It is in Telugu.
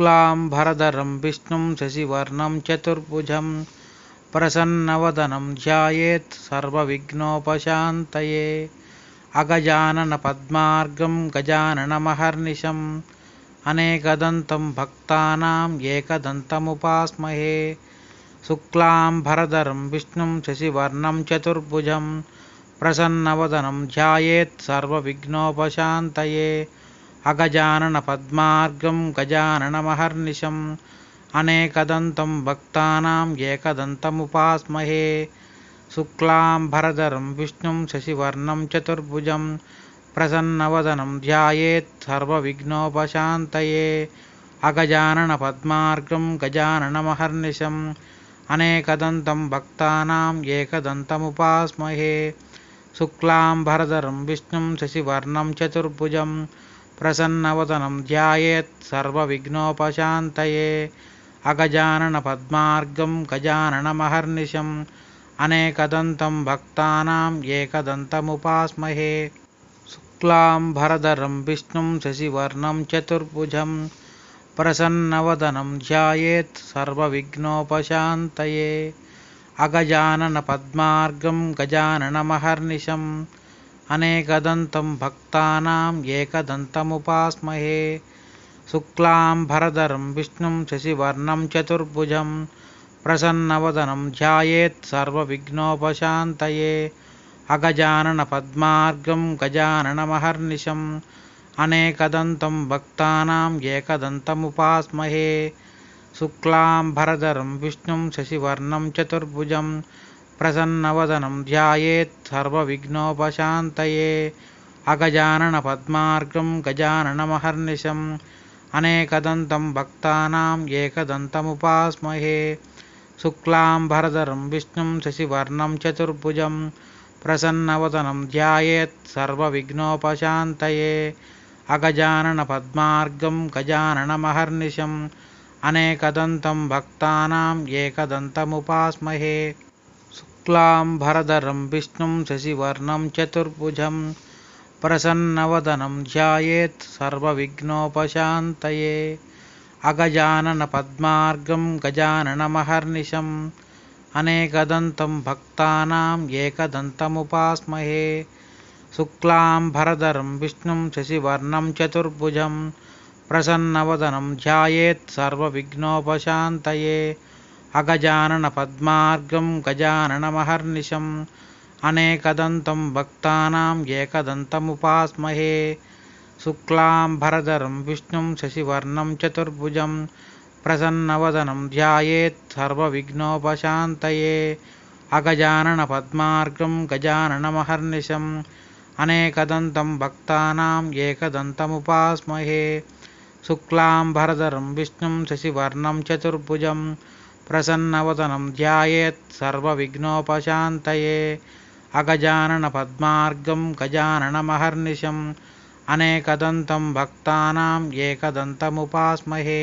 शुक्लां भरधरं विष्णुं शशिवर्णं चतुर्भुजं प्रसन्नवदनं ध्यायेत् सर्वविघ्नोपशान्तये अगजाननपद्मार्गं गजाननमहर्निशम् अनेकदन्तं भक्तानाम् एकदन्तमुपास्महे शुक्लां भरधरं विष्णुं शशिवर्णं चतुर्भुजं प्रसन्नवदनं ध्यायेत् सर्वविघ्नोपशान्तये అగజానన పద్మార్గం గజాననమహర్నిశం అనేకదంతం భక్తానాం ఏకదంతముపాస్మహే శుక్లాంబరధరం విష్ణుం శశివర్ణం చతుర్భుజం ప్రసన్నవదనం ధ్యాయేత్ సర్వవిఘ్నోపశాంతయే అగజానన పద్మార్గం గజాననమహర్నిశం అనేకదంతం భక్తానాం ఏకదంతముపాస్మహే శుక్లాంబరధరం విష్ణుం శశివర్ణం చతుర్భుజం ప్రసన్నవదనం ధ్యాయేత్ సర్వవిఘ్నోపశాంతయే అగజానన పద్మార్గం గజాననమహర్నిశం అనేకదంతం భక్తానాం ఏకదంతముపాస్మహే శుక్లాంబరధరం విష్ణుం శశివర్ణం చతుర్భుజం ప్రసన్నవదనం ధ్యాయేత్ సర్వవిఘ్నోపశాంతయే అగజానన పద్మార్గం గజాననమహర్నిశం अनेकदन्तं भक्तानाम् एकदन्तमुपास्महे शुक्लां भरधरं विष्णुं शशिवर्णं चतुर्भुजं प्रसन्नवदनं ध्यायेत् सर्वविघ्नोपशान्तये अगजाननपद्मार्गं गजाननमहर्निशम् अनेकदन्तं भक्तानाम् एकदन्तमुपास्महे शुक्लां विष्णुं शशिवर्णं चतुर्भुजं ప్రసన్నవదనం ధ్యాయేత్ సర్వవిఘ్నోపశాంతయే అగజానన పద్మార్గం గజాననమహర్నిశం అనేకదంతం భక్తానాం ఏకదంతముపాస్మహే శుక్లాంబరధరం విష్ణుం శశివర్ణం చతుర్భుజం ప్రసన్నవదనం ధ్యాయేత్ సర్వవిఘ్నోపశాంతయే అగజానన పద్మార్గం గజాననమహర్నిశం అనేకదంతం భక్తానాం ఏకదంతముపాస్మహే शुक्लां भरधरं विष्णुं शशिवर्णं चतुर्भुजं प्रसन्नवदनं ध्यायेत् सर्वविघ्नोपशान्तये अगजाननपद्मार्गं गजाननमहर्निशम् अनेकदन्तं भक्तानां एकदन्तमुपास्महे शुक्लां भरधरं विष्णुं शशिवर्णं चतुर्भुजं प्रसन्नवदनं ध्यायेत् सर्वविघ्नोपशान्तये అగజానన పద్మార్గం గజాననమహర్నిశం అనేకదంతం భక్తానాం ఏకదంతముపాస్మహే శుక్లాంబరధరం విష్ణుం శశివర్ణం చతుర్భుజం ప్రసన్నవదనం ధ్యాయేత్ సర్వవిఘ్నోపశాంతయే అగజానన పద్మార్గం గజాననమహర్నిశం అనేకదంతం భక్తానాం ఏకదంతముపాస్మహే శుక్లాంబరధరం విష్ణుం శశివర్ణం చతుర్భుజం प्रसन्नवदनं ध्यायेत् सर्वविघ्नोपशान्तये अगजाननपद्मार्गं गजाननमहर्निशम् अनेकदन्तं भक्तानां एकदन्तमुपास्महे